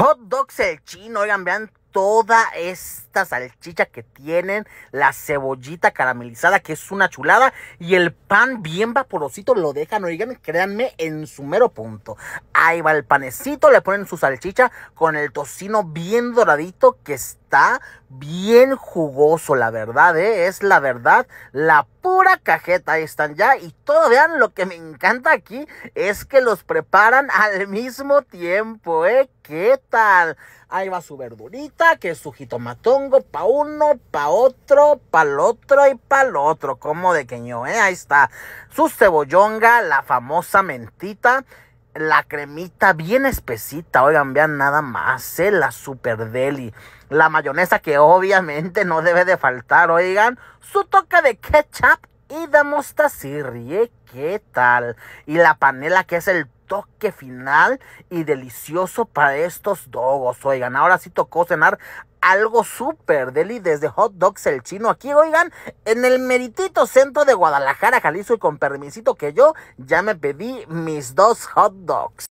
Hot dogs el chino, oigan, vean toda esta salchicha que tienen, la cebollita caramelizada que es una chulada y el pan bien vaporosito lo dejan, oigan, créanme, en su mero punto. Ahí va el panecito, le ponen su salchicha con el tocino bien doradito que está bien jugoso, la verdad, ¿eh? es la verdad, la pura cajeta. Ahí están ya. Y todo, vean, lo que me encanta aquí es que los preparan al mismo tiempo, ¿eh? ¿Qué tal? Ahí va su verdurita, que es su jitomatongo, pa' uno, pa' otro, el otro y el otro. Como de queño, ¿eh? Ahí está. Su cebollonga, la famosa mentita la cremita bien espesita, oigan, vean nada más, ¿eh? la super deli, la mayonesa que obviamente no debe de faltar, oigan, su toque de ketchup y de mostacirri, ¿qué tal? Y la panela que es el toque final y delicioso para estos dogos. Oigan, ahora sí tocó cenar algo súper deli desde Hot Dogs el Chino. Aquí, oigan, en el meritito centro de Guadalajara, Jalisco, y con permisito que yo ya me pedí mis dos hot dogs.